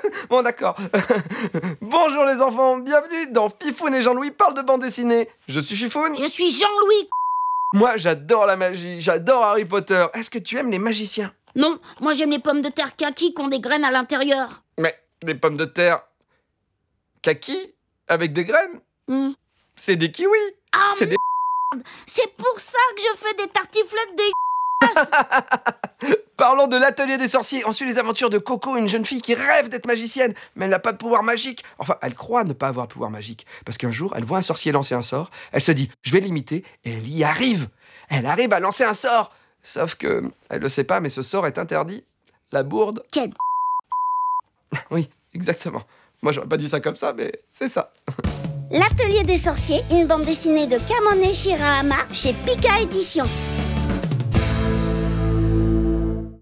bon, d'accord. Bonjour les enfants, bienvenue dans Fifoun et Jean-Louis parlent de bande dessinée. Je suis Fifoun. Je suis Jean-Louis. Moi, j'adore la magie, j'adore Harry Potter. Est-ce que tu aimes les magiciens Non, moi j'aime les pommes de terre kaki qui ont des graines à l'intérieur. Mais des pommes de terre kaki avec des graines hmm. C'est des kiwis. Ah, c'est des. C'est pour ça que je fais des tartiflettes des. Parlons de l'atelier des sorciers, on suit les aventures de Coco, une jeune fille qui rêve d'être magicienne, mais elle n'a pas de pouvoir magique. Enfin, elle croit ne pas avoir de pouvoir magique, parce qu'un jour, elle voit un sorcier lancer un sort, elle se dit, je vais l'imiter, et elle y arrive. Elle arrive à lancer un sort. Sauf que, elle le sait pas, mais ce sort est interdit. La bourde. Quelle Oui, exactement. Moi, j'aurais pas dit ça comme ça, mais c'est ça. L'Atelier des sorciers, une bande dessinée de Kamane Shirahama chez Pika Édition.